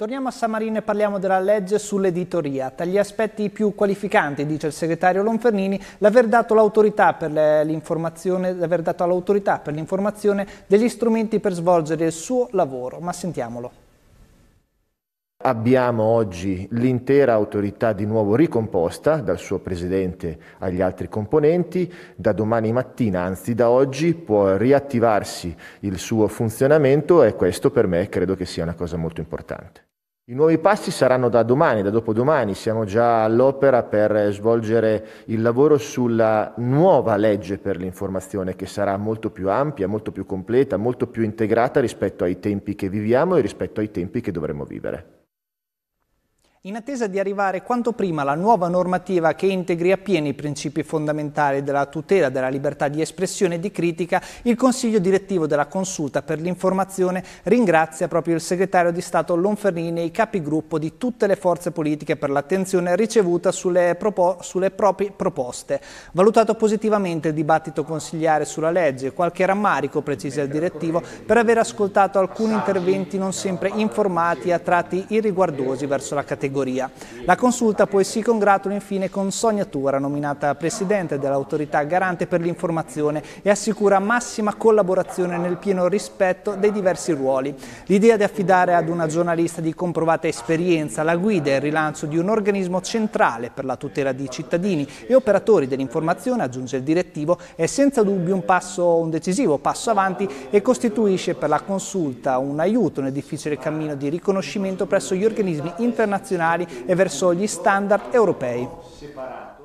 Torniamo a Samarino e parliamo della legge sull'editoria. Tra gli aspetti più qualificanti, dice il segretario Lonfernini, l'aver dato all'autorità per l'informazione degli strumenti per svolgere il suo lavoro. Ma sentiamolo. Abbiamo oggi l'intera autorità di nuovo ricomposta dal suo presidente agli altri componenti, da domani mattina, anzi da oggi, può riattivarsi il suo funzionamento e questo per me credo che sia una cosa molto importante. I nuovi passi saranno da domani, da dopodomani, siamo già all'opera per svolgere il lavoro sulla nuova legge per l'informazione che sarà molto più ampia, molto più completa, molto più integrata rispetto ai tempi che viviamo e rispetto ai tempi che dovremo vivere. In attesa di arrivare quanto prima la nuova normativa che integri appieno i principi fondamentali della tutela della libertà di espressione e di critica, il Consiglio direttivo della Consulta per l'informazione ringrazia proprio il segretario di Stato Lonferrini e i capigruppo di tutte le forze politiche per l'attenzione ricevuta sulle, sulle, proprie proposte. Valutato positivamente il dibattito consigliare sulla legge, qualche rammarico precisa il direttivo per aver ascoltato alcuni interventi non sempre informati e a tratti irriguardosi verso la categoria categoria. La consulta poi si congratula infine con Sonia Tura, nominata Presidente dell'Autorità Garante per l'informazione e assicura massima collaborazione nel pieno rispetto dei diversi ruoli. L'idea di affidare ad una giornalista di comprovata esperienza la guida e il rilancio di un organismo centrale per la tutela di cittadini e operatori dell'informazione, aggiunge il direttivo, è senza dubbio un, passo, un decisivo passo avanti e costituisce per la consulta un aiuto nel difficile cammino di riconoscimento presso gli organismi internazionali internazionali e verso gli standard europei.